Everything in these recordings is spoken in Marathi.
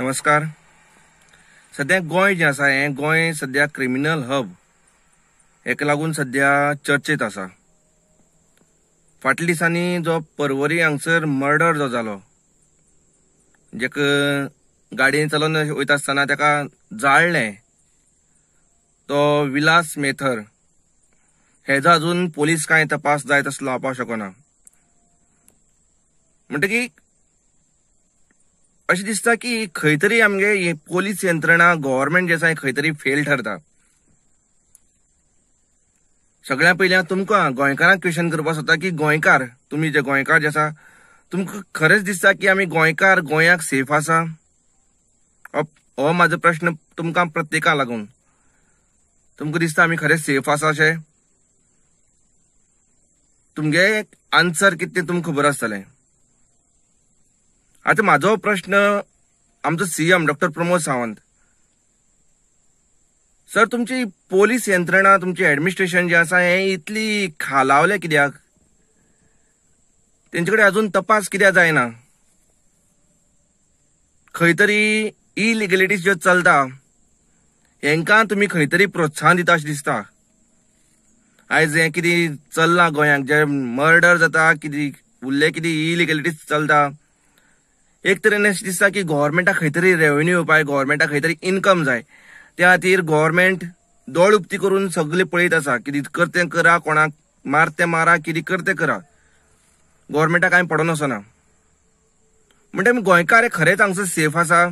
नमस्कार सध्या गोंय जे आसा हें गोंय सध्या क्रिमिनल हब हेका लागून सध्या चर्चेत आसा फाटल्या दिसांनी जो परवरी हांगसर मर्डर जो जालो जेका गाडयेन चलोवन वयता आसतना ताका तो विलास मेथर हेजो अजून पोलीस कांय तपास जायत असो लावपाक शकना म्हणटकीर अशें दिसता की खंय तरी आमगे पोलीस यंत्रणा गव्हर्नमेंट जे आसा खंय तरी फेल ठरता सगळ्या पयल्या तुमकां गोंयकारांक क्वेश्चन करपाक सोदता की गोंयकार तुमी जे गोंयकार जे आसा तुमकां खरेंच दिसता की आमी गोंयकार गोंयाक सेफ आसा हो म्हाजो प्रश्न तुमकां प्रत्येका लागून तुमकां दिसता आमी खरेंच सेफ आसा अशें तुमगे आन्सर कितें तुमकां खबर आसतलें आता माझा प्रश्न आमचो CM doctor Pramod Sawant sir तुमची पोलीस यंत्रणा तुमची ऍडमिनिस्ट्रेशन जे आसा हे इतली खालावले किद्याक तेंचे अजून तपास किद्या जायना खंय तरी इलिगेलिटीज ज्यो चलता हेंकां तुम्ही खंय प्रोत्साहन दिता अशें दिसता आयज हें कितें चलला गोंयांत जे मर्डर जाता उरले उरलें कितें इलिगेलिटीज चलता एक तरेन अशें दिसता की गोव्हर्मेंटा खंय तरी रेव्हेन्यू उपाय गोव्हर्मेंटा खंय तरी इनकम जाय त्या खातीर गोवोरमेंट दोळ उक्ती करून सगळें पळयत आसा कितें कर तें करा कोणाक मार तें मारा कितें कर तें करा गोव्हर्मेंटाक कांय पडोन वचना म्हणटा गोंयकार हे खरेंच हांगसर सेफ आसा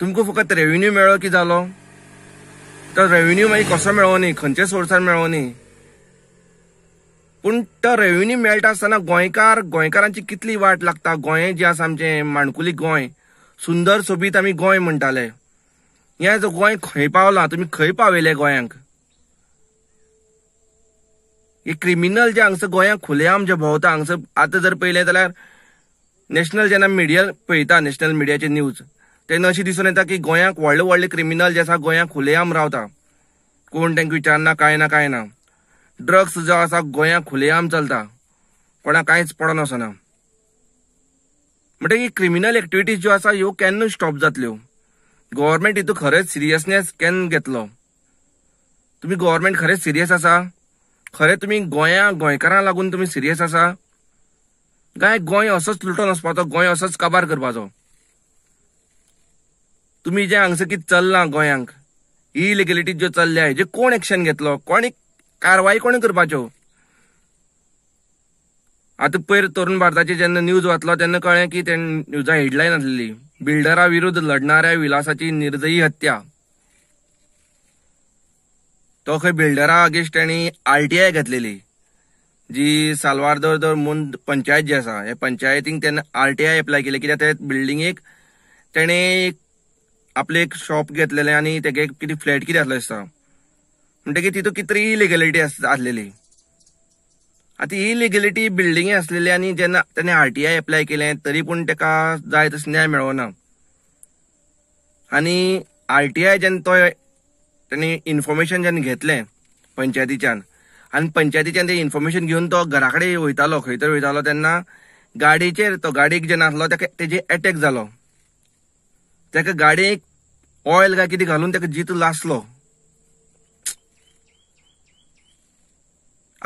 तुमकां फकत रेव्हेन्यू मेळ्ळो की जालो तो रेव्हेन्यू मागीर कसो मेळोनी खंयच्या सोर्सान मेळोनी पूण तो रेव्हन्यू मेळटा आसतना गोंयकार गोंयकारांची कितली वाट लागता गोंय जे आसा आमचें माणकुली गोंय सुंदर सोबीत आमी गोंय म्हणटाले हे जो गोंय खंय पावलां तुमी खंय पावयले गोंयांक हे क्रिमिनल जे हांगसर गोंयांक खुलेआम जे भोंवता हांगसर आतां जर पहिले जाल्यार नॅशनल जेन्ना मिडिया पळयता नॅशनल मिडियाचे न्यूज तेन्ना अशें दिसून येता की गोंयांक व्हडले व्हडले क्रिमिनल जे आसा गोंयांक खुलेआम रावता कोण तांकां विचारना कांय ना कांय ना ड्रग्स जो आसा गोया खुलेआम चलता कोणाक कांयच पडनासना म्हणटकीर ही क्रिमिनल एक्टिविटीज ज्यो आसा ह्यो केन्ना स्टॉप जातल्यो गव्हर्मेंट हितू खरेंच सिरियसनेस केन्ना घेतलो तुम्ही गव्हर्मेंट खरेंच सिरियस आसा खरें तुम्ही गोया गोंयकारां लागून तुमी सिरियस आसा काय गोंय असोच लुटोन वचपाचो गोंय असोच काबार करपाचो तुम्ही जे हांगसर कितें चल्लां गोंयांक जो ज्यो चल्ल्या जे कोण एक्शन घेतलो कोण कारवाई कोणी करपाच्यो आतां पयर तरुण भारताचे जेन्ना न्यूज वाचलो तेन्ना कळ्ळें की ते न्यूजा हेडलायन आसलेली बिल्डरा विरुद्ध लढणाऱ्या विलासाची निर्दयी हत्या तो खंय बिल्डरा अगेन्स्ट टी आरटीआय घेतलेली जी सालवार दर दर म्हूण पंचायत जी आसा हे पंचायतींक तेन्ना आरटीआय एप्लाय केले कित्याक ते बिल्डिंगेक तेणें आपले एक शॉप घेतलेले आनी तेगे एक कितें फ्लॅट कितें आसलो दिसता म्हणजे तिथं कितें इलिगेलिटी आसलेली आता इलिगेलिटी बिल्डिंगे आसलेली आणि जेन्ना त्यांनी आर टी आय एप्लाय केलें तरी पण तेका जाय तसो न्याय मिळवना आणि आनी आर टी आय तो इन्फॉर्मेशन जेन्ना घेतले पंचायतीच्यान आणि पंचायतीच्यान ते इन्फॉर्मेशन घेऊन तो घराकडे कडेन वयतालो खंय तरी वयतालो तेन्ना गाडयेचेर तो गाडयेक जेन्ना आसलो ताका तेजेर एटॅक जालो ताका गाडयेक ऑयल काय किती घालून ते जीत लासलो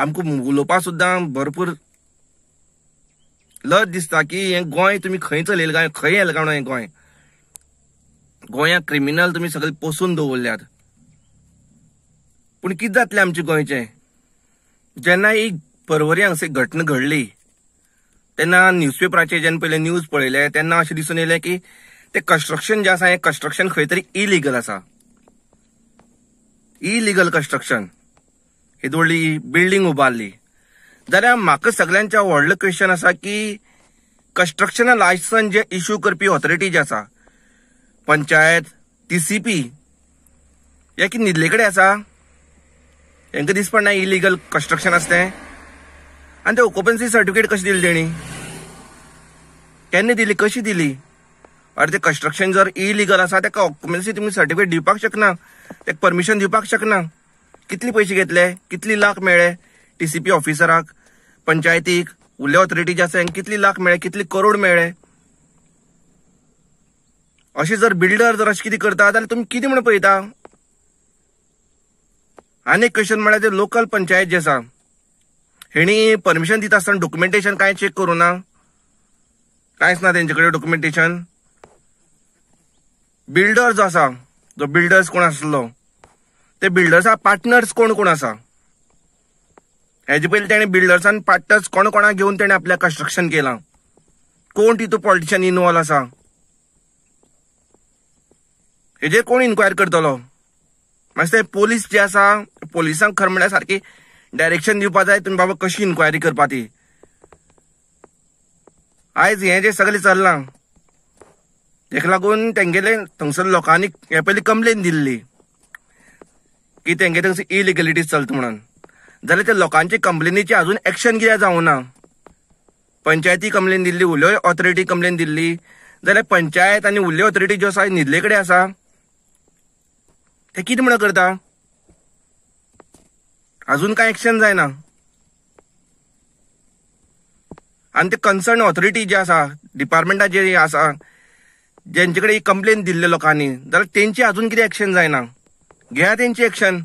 आमकां उलोवपा सुद्दां भरपूर लज दिसता की हें गोंय तुमी खंय चलयलें काय खंय येलें काय हें गोंय गोंयाक क्रिमिनल तुमी सगळे पोसून दवरल्यात पूण कितें जातलें आमचें गोंयचें जेन्ना ही परवरी हांगा घटना घडली तेन्ना न्यूजपेपराचेर जेन्ना पयले न्यूज पळयले तेन्ना अशें दिसून येयलें की तें कंस्ट्रक्शन जें आसा हें कंस्ट्रक्शन खंय तरी इलिगल आसा इलिगल कंस्ट्रक्शन येदो बिल्डिंग बिल्डींग उबारली जाल्यार म्हाका सगळ्यांच्या व्हडलं क्वेश्चन आसा की कंस्ट्रक्शन लायसन्स जे इश्यू करपी ऑथॉरिटी जी आसा पंचायत पी हे की न्हिदले कडेन आसा दिसपण ना इलिगल कंस्ट्रक्शन असते तें आनी ते ऑक्युपन्सी सर्टिफिकेट कशी दिली तेणी केन्ना दिली कशी दिली अरे ते कन्स्ट्रक्शन जर इलिगल आसा तेका ऑक्युपन्सी तुमी सर्टिफिकेट दिवपाक शकना तेका परमिशन दिवपाक शकना कितले पैसे घेतले कितली लाख मेळ्ळे टीसीपी ऑफिसराक पंचायतीक उल्ले ऑथॉरिटी जे आसा कितली लाख मेळ्ळे कितले करोड मेळ्ळे असे जर बिल्डर जर अशें कितें करता जाल्यार तुमी कितें म्हण पळयता आनी एक क्वेश्चन म्हळ्यार लोकल पंचायत जी आसा हेणी परमिशन दिता आसतना डॉक्युमेंटेशन कांय चेक करूं ना कांयच ना तेंचे कडेन डॉक्युमेंटेशन बिल्डर जो आसा जो बिल्डर्स कोण आसलो ते बिल्डर्सा पार्टनर्स कोण कोण आसा हेजे पयलीं ताणें बिल्डर्सान पार्टनर्स कोण कोणाक घेवन ताणें आपल्या कन्स्ट्रक्शन केलां कोण तितूं पॉलिटिशियन इन्वॉल्व आसा हेजेर कोण इन्क्वायर करतलो मातशें पोलीस जे आसा पोलिसांक खरें म्हळ्यार सारकी डायरेक्शन दिवपाक जाय तुमी बाबा कशी इन्क्वायरी करपा ती आयज हें जें सगलें चल्लां तेका लागून तेंगेले थंगसर लोकांनी हे पयली कंप्लेन दिल्ली की तेंगे तेंगे इलिगलिटीज चलत म्हणून जाल्यार त्या लोकांची कंप्लेनीची अजून एक्शन कित्याक जावं ना पंचायती कंप्लेन दिल्ली उल्ल्यो ऑथॉरिटी कंप्लेन दिल्ली जाल्यार पंचायत आनी उल्ल्यो ऑथॉरिटी ज्यो आसा न्हिदले कडेन आसा ते कितें म्हणून करता अजून कांय एक्शन जायना आनी ते कन्सर्न ऑथॉरिटी जे आसा डिपार्टमेंटा जे आसा जेंचे कडेन ही कंप्लेन दिल्ले लोकांनी जाल्यार तेंची अजून कितें एक्शन जायना घ्या त्यांची ऍक्शन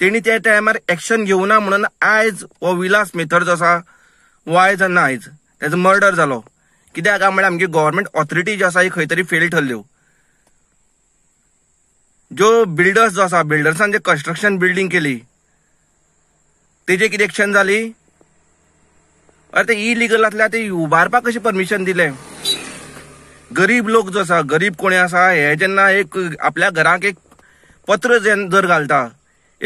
तेणी त्या टायमार ऍक्शन घेवना म्हणून आयज हो विलास मेथड जो आसा वायज आयज त्याचं मर्डर जालो कित्याक काय म्हळ्यार आमची गव्हर्मेंट ऑथॉरिटी जी आसा ही खंय तरी फेल ठरल्यो हो. ज्यो बिल्डर्स जो आसा बिल्डर्सान जे कन्स्ट्रक्शन बिल्डींग केली तेजे किती एक्शन झाली अरे ते इलिगलांतल्या ते उबारपाक कशी परमिशन दिले गरीब लोक जो आसा गरीब कोणी असा हे जेन्ना एक आपल्या घरात एक पत्र जर घालता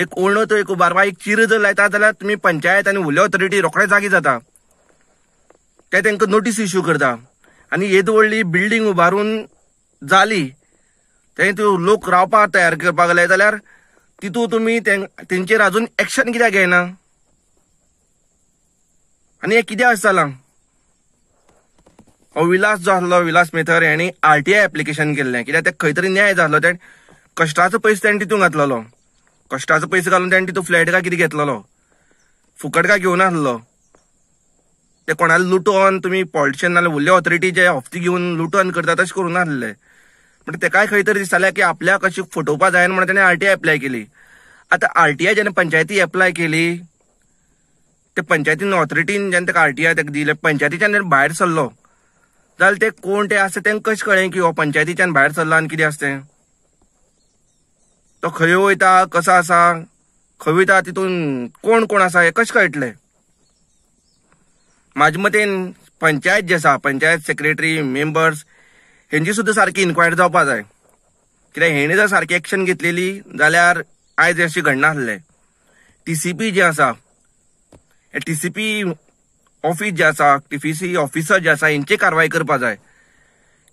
एक ओळणो तो एक उबारवा एक चिर जर लायता जाल्यार तुमी पंचायत आनी उलय ऑथॉरिटी रोखडे जागी जाता ते तांकां नोटीस इश्यू करता आनी येद व्हडली बिल्डींग उबारून जाली ते लोक रावपाक तयार करपाक लाय जाल्यार तितू तुमी तेंचेर अजून एक्शन कित्याक घेना आनी हें कित्याक आसा जालां हो विलास जो आसलो विलास मेथर हेणी आर टी आय एप्लिकेशन केल्लें कित्याक तें खंय तरी न्याय जाल्लो तें कश्टाचो पैसे त्यांनी तिथून घातलेलो कश्टाचो पैसे घालून त्यांनी तितून फ्लॅट का किती घेतलेलो फुकट काय घेऊन आसलो ते कोणाले लुटोन तुम्ही पॉलिटिशन नाल्यार व्हडले ऑथॉरिटी जे हफ्ते घेऊन लुटोन करता तशें करून नासले पण ते खंय तरी दिसतालें की आपल्याक अशी फटोवपा जायना म्हणून ताणें आरटीआय एप्लाय केली आता आरटीआय जेन्ना पंचायती एप्लाय केली ते पंचायतीन ऑथॉरिटीन जेन्ना ताका आरटीआय ताका दिलें पंचायतीच्यान जर भायर सरलो जाल्यार ते कोण ते आसा ते कशें कळ्ळें की हो पंचायतीच्यान भायर सरला आनी कितें आसा तें तो खंय वयता कसो आसा खंय वयता तितून कोण कोण आसा हें कशें कळटलें म्हाजे मतीन पंचायत जी आसा पंचायत सेक्रेटरी मेंबर्स हेंची सुद्दां सारकी इन्क्वायरी जावपाक जाय कित्याक हेणें जर सारकी एक्शन घेतलेली जाल्यार आयज अशी घडनासलें टी सी पी जे आसा हे टी सी पी ऑफिस जे आसा टी पी सी ऑफिसर जे आसा हेंची कारवाय करपाक जाय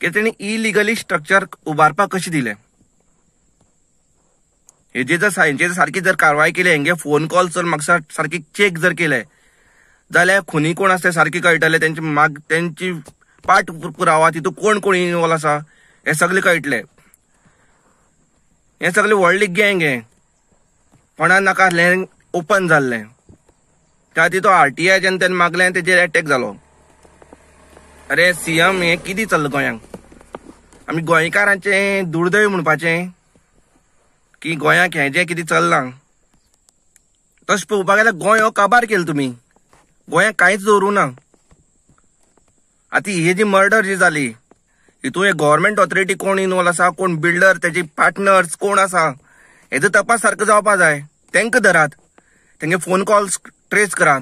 कित्याक तेणी इलिगली स्ट्रक्चर उबारपाक कशें दिलें जे जर हेंचे सारखी जर कारवाई केली हे फोन कॉल जर म्हाका सारखी चेक जर केले जाल्यार खुनी कोण असते सारखी सारखे कळटले त्यांची माग त्यांची पाठ पुरावा तिथं कोण कोण इनवॉल्व असा हे सगळे कळटले हे सगळे व्हडली गँग हे कोणा नाका आसलें ओपन झाले त्या तितून आरटीआय जेन्ना मागले मागलें तेजेर अटॅक जालो अरे सीएम हे किती चाललं गोयांक आम्ही गोयकारांचे दुर्दैव म्हणपाचें की गोंयाक हें जें कितें चल्लां तशें पळोवपाक गेल्यार गोंय हो काबार केलो तुमी गोय़ा कांयच दवरूं ना आतां ही जी मर्डर जी जाली हितूं हे गव्हर्मेंट ऑथॉरिटी कोण इनवॉल्व आसा कोण बिल्डर तेजे पार्टनर्स कोण आसा हेजो तपास सारको जावपाक जाय तेंकां धरात तेंगे फोन कॉल्स ट्रेस करात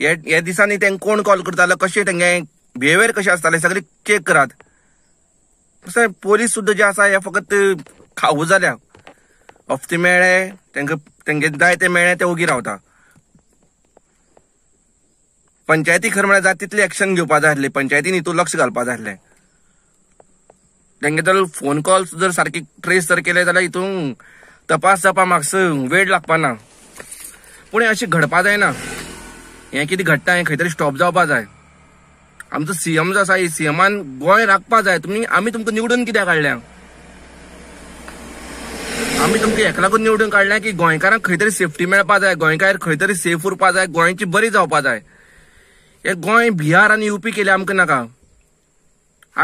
हे हे दिसांनी तेंकां कोण कॉल करतालो कशें तेंगे बिहेवियर कशें आसतालें सगळें चेक करात पोलीस सुद्दां जे आसा हे फकत खाऊ जाल्या हफ्ते मेळ्ळे तेंका तेंगे जाय ते मेळ्ळे ते ओगी रावता पंचायती खरं म्हळ्यार जाता तितली एक्शन घेवपा जाय आसले पंचायतीन लक्ष घालपा जाय आसलें तेंगे जर फोन कॉल्स जर सारके ट्रेस जर केले जाल्यार हितून तपास जावपा मातसो वेळ ना पूण हे अशें घडपा जायना हें कितें घडटा हें खंय तरी स्टॉप जावपा जाय आमचो सीएम जो आसा सीएमान गोंय राखपा जाय तुमी आमी तुमकां निवडून कित्याक काडल्या आम्ही तुमकां हेका लागून निवडून काडलें की गोंयकारांक खंय तरी सेफ्टी मेळपा जाय गोंयकार खंय तरी सेफ उरपा जाय गोंयची बरी जावपा जाय हे गोंय बिहार आनी युपी केले आमकां नाका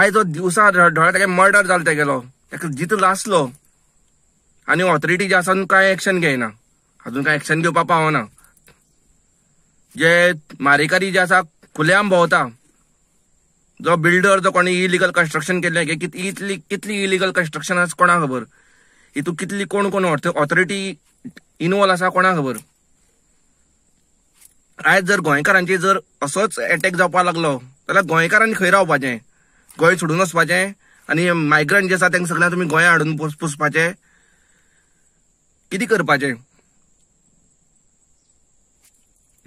आयज जो दिवसा दोळ्या तेगे मर्डर जालो तेगेलो तेका जितू लासलो आनी ऑथॉरिटी जे आसा कांय एक्शन घेयना अजून कांय एक्शन घेवपाक पावना जे मारेकारी जे आसा खुल्याम भोंवता जो बिल्डर जो कोणी इलिगल कन्स्ट्रक्शन केल्लें कितली कितली इलिगल कन्स्ट्रक्शन आसा कोणाक खबर हितूक कितली कोण कोण ऑथॉरिटी इनवॉल्व आसा कोणाक खबर आयज जर गोंयकारांचेर जर असोच एटॅक जावपाक लागलो जाल्यार गोंयकारांनी खंय रावपाचें गोंय सोडून वचपाचें आनी मायग्रंट जे आसा तांकां सगळ्यांक तुमी गोंया हाडून पोसपाचें कितें करपाचें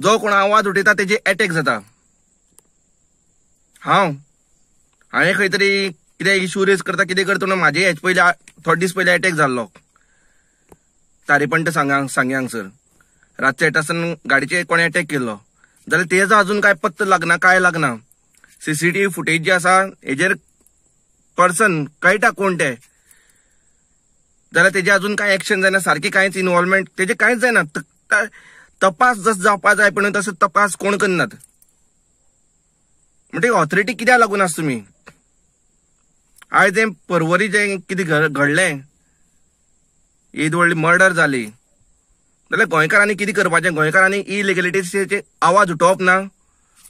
जो कोण आवाज उठयता तेजेर एटॅक जाता हांव हांवें खंय तरी कित्याक इश्यू रेस करता किदें करता म्हणून म्हाजे हेजे पयले थोडे दीस पयले अटॅक जाल्लो तारेपंट सांगा सांग्यांक सर रातचे एटा आसतना गाडीचेर कोणें अटॅक केल्लो जाल्यार तेजो अजून काय पत्तो लागना काय लागना सीसीटीव्ही फुटेज जे आसा हेजेर पर्सन कळटा कोण ते जाल्यार तेजे अजून काय एक्शन जायना सारकी कांयच इन्वॉल्वमेंट तेजे कांयच जायना तपास जस जावपा जाय पण तसो तपास कोण करनात म्हणजे ऑथॉरिटी कित्याक लागून आसा तुमी आयज हे परवरी जें कितें घडलें ईद व्हडली मर्डर जाली जाल्यार गोंयकारांनी कितें करपाचें गोंयकारांनी इलिगेलिटीचेर आवाज उठोवप ना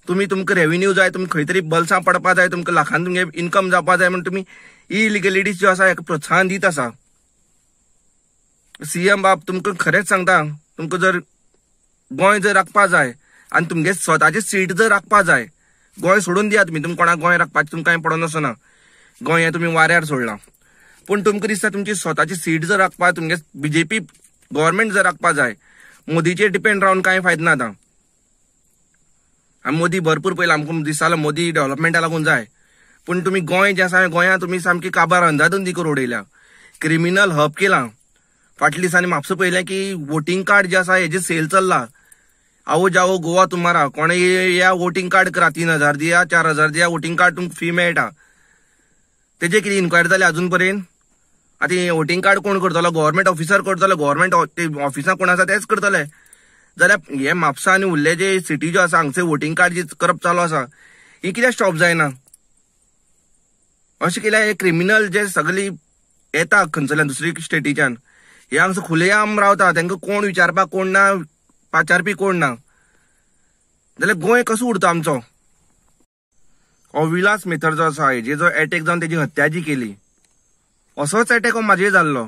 तुमी तुमकां रेवेन्यू जाय तुमी खंय तरी बल्सां पडपा जाय तुमकां लाखान तुमगे इनकम जावपा जाय म्हणून तुमी इलिगेलिटीज ज्यो आसा हेका प्रोत्साहन दीत आसा सीएम बाब तुमकां खरेंच सांगता तुमकां जर गोंय जर राखपा जाय आनी तुमगे स्वताची सीट जर राखपा जाय गोंय सोडून दिया तुमी तुमकां कोणाक गोंय राखपाचें तुमकां कांय पडोन ना गोंय तुम्ही वाऱ्यार सोडला पण तुमकां दिसता तुमची स्वताची सीट जर राखपा तुमगे बीजेपी गव्हर्मेंट जर राखपा जाय मोदीचेर डिपेंड रावन कांय फायदो ना आतां मोदी भरपूर पयला आमकां दिसतालो मोदी डेव्हलपमेंटा लागून जाय पूण तुमी गोंय जें आसा गोंयांत तुमी सामकी काबार अंदाजून करून उडयल्या क्रिमिनल हब केलां फाटल्या दिसांनी म्हापसा पयलें की वोटींग कार्ड जें आसा हेजे सेल चल्ला आवो जावो गोवा तुम्हारा कोणे या वोटींग कार्ड करा तीन हजार दिया चार हजार दिया वोटींग कार्ड तुमकां फी मेळटा तेजे किती इन्क्वायरी झाली अजून पर्यंत आतां वोटिंग कार्ड कोण करतलो गव्हर्मेंट ऑफिसर करतलो गव्हर्मेंट ऑफिसां कोण आसा तेच करतले जाल्यार हे म्हापसा आनी उरले जे सिटी ज्यो आसा हांगसर वोटींग कार्ड जी करप चालू आसा ही कित्याक स्टॉप जायना अशें केल्यार हे क्रिमिनल जे सगळी येता खंयसरल्यान दुसरी स्टेटीच्यान हे हांगसर खुलेआम रावता तांकां कोण विचारपाक कोण ना पाचारपी कोण ना जाल्यार गोंय कसो उरता आमचो अविलास मेथर जो जे जो अटॅक जाऊन त्याची हत्या जी केली असोच अटॅक हो झालो जाल्लो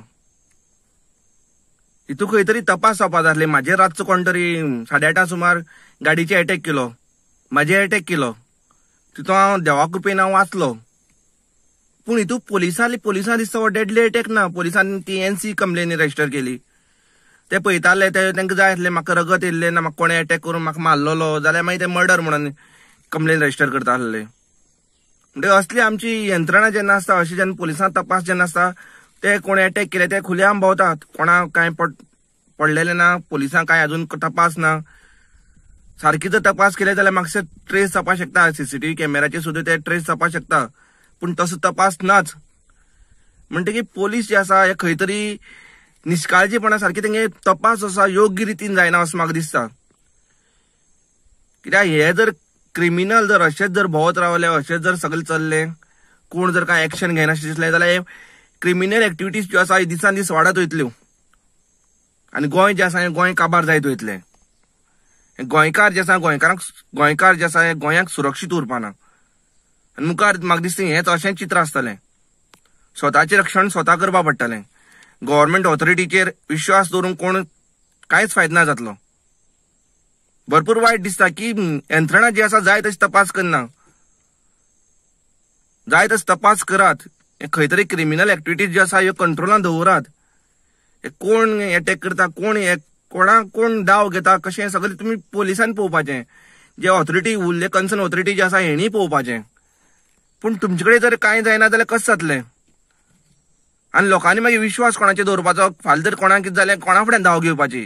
हितू तपास जावपा जाय माझे रातचो कोण तरी साडे आठा सुमार गाडीचेर अटॅक केलो माझे अटॅक केलो तिथं हांव देवा कुपेन हांव वाचलो पूण हितू पोलिसांनी पोलिसां दिसता हो डेडली अटॅक ना पोलिसांनी ती एन सी कंप्लेन रजिस्टर केली ते पळयताले ते तांकां जाय आसले म्हाका रगत येयल्लें ना म्हाका कोणें एटॅक करून म्हाका मारलोलो जाल्यार मागीर ते मर्डर म्हणून कंप्लेन रजिस्टर करता आसले म्हणजे असली आमची यंत्रणा जेन्ना आसता अशी जेन्ना पोलिसां तपास जेन्ना असता ते कोणी अटॅक केले ते खुलेआम भोंवतात कोणाक काय पडलेले ना पोलिसांक काय अजून तपास ना सारखी जर तपास केले जाल्यार म्हाका ट्रेस जावपाक शकता सीसीटीव्ही कॅमेराचेर सुद्धा ते ट्रेस जावपाक शकता पूण तसो तपास नाच म्हणटकीर पोलीस जे आसा हे खंय तरी निश्काळजीपणा सारखे तेंगे तपास असा योग्य रितीन जायना असं म्हाका दिसता कित्याक हे जर क्रिमिनल जर अशेच जर भोवत रावले अशेच जर सगळे चालले कोण जर काय एक्शन घेणार दिसलें जाल्यार क्रिमिनल ऍक्टिव्हिटीज ज्यो आसा दिसान दीस वाडत वयतल्यो आनी गोंय जें आसा हें गोंय काबार जायत वयतलें गोंयकार जे आसा गोंयकारांक गोंयकार जे आसा हे गोंयाक सुरक्षीत उरपाना आनी मुखार म्हाका दिसता हेंच अशें चित्र आसतलें स्वताचें रक्षण स्वता करपा पडटलें गव्हर्मेंट ऑथॉरिटीचेर विश्वास दवरूंक कोण कांयच फायदो ना जातलो भरपूर वाईट दिसता की यंत्रणा जी आसा जाय तशी तपास करना जाय तस तपास करात खंय तरी क्रिमिनल एक्टिविटीज ज्यो आसा ह्यो कंट्रोलांत दवरात कोण एटॅक करता कोण कोणा कोण डाव घेता कशें सगळें तुमी पोलिसांनी पळोवपाचें जे ऑथॉरिटी उरले कन्सर्न ऑथॉरिटी जे आसा हेणी पळोवपाचें पूण तुमचे कडेन जर कांय जायना जाल्यार कशें जातलें आनी लोकांनी मागीर विश्वास कोणाचेर दवरपाचो फाल्यां जर कोणाक कितें जालें कोणा फुड्यान धांव घेवपाची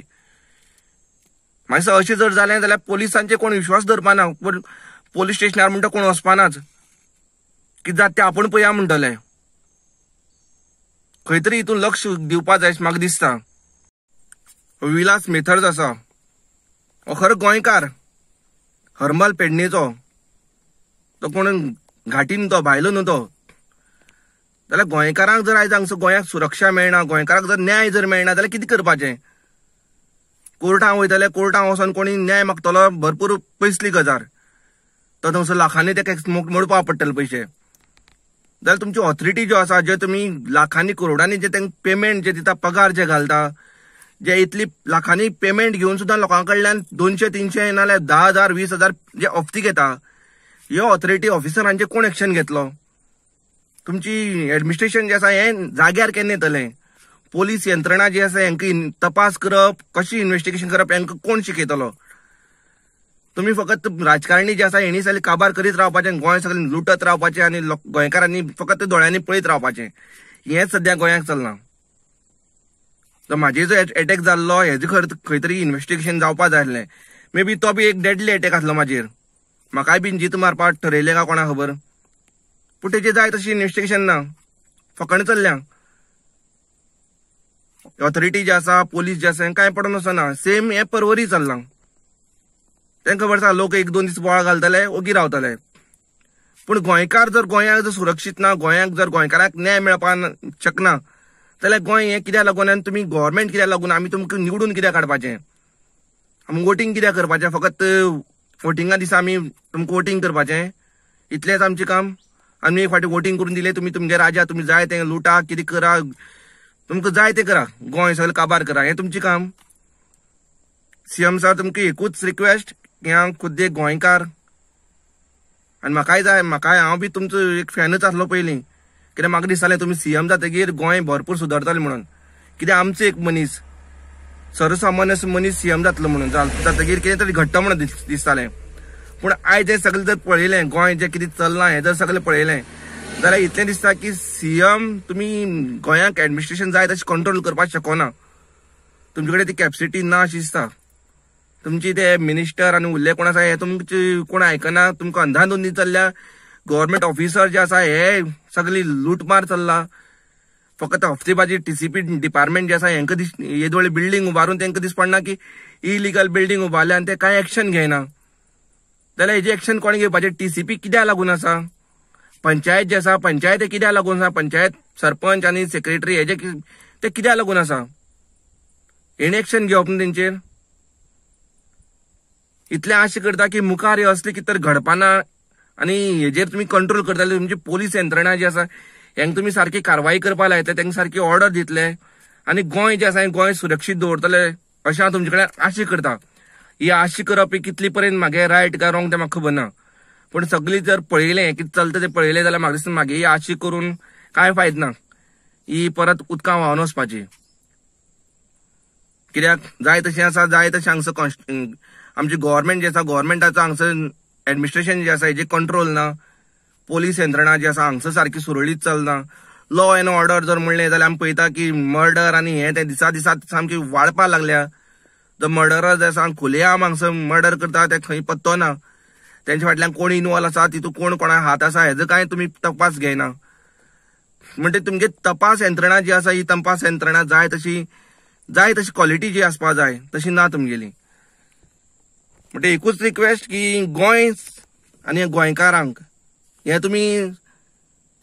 मातसो अशें जर जालें जाल्यार पोलिसांचे कोण विश्वास धरपाना पूण पोलीस स्टेशनार म्हणटा कोण वचपानाच कितें जाता तें आपूण पळया म्हणटले खंय तरी हितून लक्ष दिवपा जाय म्हाका दिसता विलास मेथर्स आसा हो खरो गोंयकार हरमल पेडणेचो तो कोण घाटीन तो भायलो न्हू तो जाल्यार गोंयकारांक जर आयज हांगसर गोंयाक सुरक्षा मेळना गोंयकारांक जर न्याय जर मेळना जाल्यार कितें करपाचें कोर्टात वयतले कोर्टात वसून कोणी न्याय मागतलो भरपूर पैसली गजाल थंयसर लाखांनी ते मोडपा पडटले पैसे जाल्यार तुमची ऑथॉरिटी ज्यो आसा जे तुमी लाखांनी करोडांनी जे तांकां पेमेंट जे दिता पगार जे घालता जे इतली लाखांनी पेमेंट घेवन सुद्दां लोकां कडल्यान दोनशे तीनशे नाजाल्यार धा हजार वीस हजार जे ऑफती घेता ह्यो ऑथॉरिटी ऑफिसरांचे कोण एक्शन घेतलो तुमची एडमिनिस्ट्रेशन जे आसा हे जाग्यार केन्ना येतलें पोलीस यंत्रणा जी आसा यांक तपास करप कशी इन्व्हेस्टिगेशन करप यांक कोण शिकयतलो तुम्ही फक्त राजकारणी जे आसा हेणी सगळे काबार करीत रावपाचें गोय सगळे लुटत रावपाचें आनी गोंयकारांनी फकत दोळ्यांनी पळत रावपाचें हेच सध्या गोंयाक चलना तर माझे जो अटॅक जाल्लो हेजे खंय तरी इन्व्हेस्टिगेशन जावपा जाय आसलें मे बी तो बी एक डेडली अटॅक आसलो माझे म्हाकाय बीन जीत मारपाक ठरयलें का कोणा खबर पूण तेजेर जाय तशी इन्व्हेस्टिगेशन ना फकण चालल्या ऑथॉरिटी जे आसा पोलीस जे आसा कांय पडून वचना सेम हे परवरी चालला तांकां खबर आसा लोक एक दोन दीस बोवाळ घालतले ओगी रावतले पूण गोंयकार जर गोंयाक जर सुरक्षीत ना गोंयाक जर गोंयकाराक न्याय मेळपाक शकना जाल्यार गोंय हें कित्याक लागून आनी तुमी गव्हर्मेंट कित्याक लागून आमी तुमकां निवडून कित्याक काडपाचें आमी वोटींग कित्याक करपाचें फकत वोटिंगा दिसा आमी तुमकां वोटींग करपाचें इतलेंच आमचें काम आमी एक फावटी वोटींग करून दिलें तुमी तुमगे राजा तुमी जाय तें लुटा कितें करा तुमकां जाय ते करा गोंय सगळे काबार करा हे तुमचे काम सीएम सर तुमकां एकूच रिक्वेस्ट की हांव खुद्द एक गोंयकार आनी म्हाकाय जाय म्हाकाय हांव बी तुमचो एक फॅनच आसलो पयलीं कित्याक म्हाका दिसतालें तुमी सीएम जातकीर गोंय भरपूर सुदरतालें म्हणून कित्याक आमचो एक मनीस सर्वसामान्य मनीस सीएम जातलो म्हणून जातकीर कितें तरी घडटा म्हणून दिसतालें पूण आयज हें सगळें जर पळयलें गोंय जें कितें चल्लां हें जर सगळें पळयलें जाल्यार इतलें दिसता की सीएम तुम्ही गोयात एडमिनिस्ट्रेशन जाय तशें कंट्रोल करपाक शकना तुमचे कडेन ती कॅपेसिटी ना अशी दिसता तुमची ते मिनिस्टर आनी उरले कोण आसा हे तुमचे कोण आयकना तुमकां अंधाधुंदी चल्ल्या गव्हर्मेंट ऑफिसर जे आसा हे सगळी लूटमार चल्ला फकत हफ्तेबाजी टीसीपी डिपार्टमेंट जे आसा हेंका दिस येदोळे बिल्डींग उबारून तेंका दिस पडना की इलिगल बिल्डींग उबारल्या आनी ते कांय एक्शन घेयना जाल्यार हेजे एक्शन कोण घेवपाचें टीसीपी कित्याक लागून आसा पंचायत जी आसा पंचायत कित्याक लागून आसा पंचायत सरपंच आणि सेक्रेटरी हेजे ते कित्याक लागून आसा इनेक्शन घेवप न्ही तेंचेर इतलें करता की मुखार हे असले की तर घडपाना आनी हेजेर तुम्ही कंट्रोल करतले तुमची पोलीस यंत्रणा जी आसा ह्यांक तुमी सारकी कारवाई करपाक लायतले तांकां सारकी ऑर्डर दितले आणि गोय जें आसा गोय सुरक्षित सुरक्षीत दवरतले अशें हांव तुमचे कडेन आशा करता ही आशा करप ही कितले पर्यंत म्हागे रायट काय रॉंग तें म्हाका खबर ना पण सगळी जर पळले की चलता ते पळले जाल्यार म्हाका मागे आशी करून काय फायदा ना ही परत उदकां व्हावन वचपाची कित्याक जाय तशें आसा जाय तशें हांगसर आमची आमचे गव्हर्मेंट जे आसा गव्हर्मेंटाचो हांगसर एडमिनिस्ट्रेशन जे आसा हेजे कंट्रोल ना पोलीस यंत्रणा जी आसा हांगसर सारकी सुरळीत चलना लॉ अँड ऑर्डर जर म्हणले जाल्यार आमी पळयता की मर्डर आनी हे ते दिसा दिसा सामकी वाळपा लागल्या जो मर्डरर जे आसा खुले आम हांगसर मर्डर करता ते खंय पत्तो ना त्यांच्या फाटल्यान कोण इन्वॉल्व आसा तितून कोण कोणा हात आसा हेजो काय तुम्ही तपास घेना म्हणजे तुमगे तपास यंत्रणा जी आसा ही तपास यंत्रणा जाय तशी जाय तशी क्वॉलिटी जी आसपा जाय तशी ना तुमगेली म्हणजे एकूच रिक्वेस्ट की गोंय आनी गोंयकारांक हे तुम्ही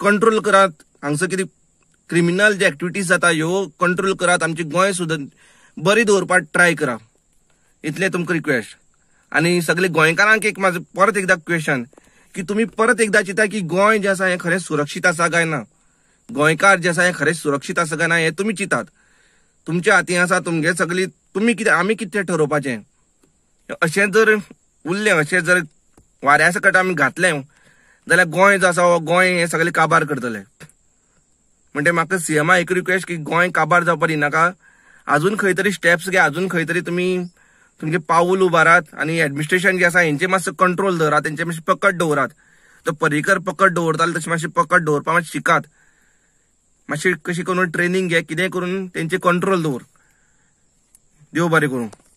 कंट्रोल करात हांगसर कितें क्रिमिनल जे एक्टिविटीज जाता ह्यो कंट्रोल करात आमचे गोंय सुद्दां बरी दवरपाक ट्राय करा इतले तुमकां रिक्वेस्ट आणि सगळे गोयकारांक एक म्हाजो परत एकदा क्वेश्चन की तुम्ही परत एकदा चिता की गोय जे असा हे खरेच सुरक्षित असा काय ना गोयकार जे असा हे खरेच सुरक्षित असा काय ना हे तुम्ही चितात तुमच्या हाती आसा तुमगे सगळी तुम्ही कितें आम्ही कितें ठरोवपाचें अशें जर उरलें अशें जर वाऱ्या सकट आमी घातलें जाल्यार गोंय जो आसा हो गोंय हें काबार करतले म्हणजे म्हाका सीएमा एक रिक्वेस्ट की गोंय काबार जावपाक दिनाका अजून खंय तरी स्टेप्स घे अजून खंय तरी तुमी तुमचे पाऊल उबारात आणि ऍडमिनिस्ट्रेशन जे आसा यांचे मातसो कंट्रोल दवरात तेंचे मात्र पकड दवरात तो पर्रीकर पकड दवरताले तशें मातशें पकड दवरपाक मातशें शिकात मातशी कशी करून ट्रेनिंग घे कितें करून त्यांचे कंट्रोल दवर देव बरें करूं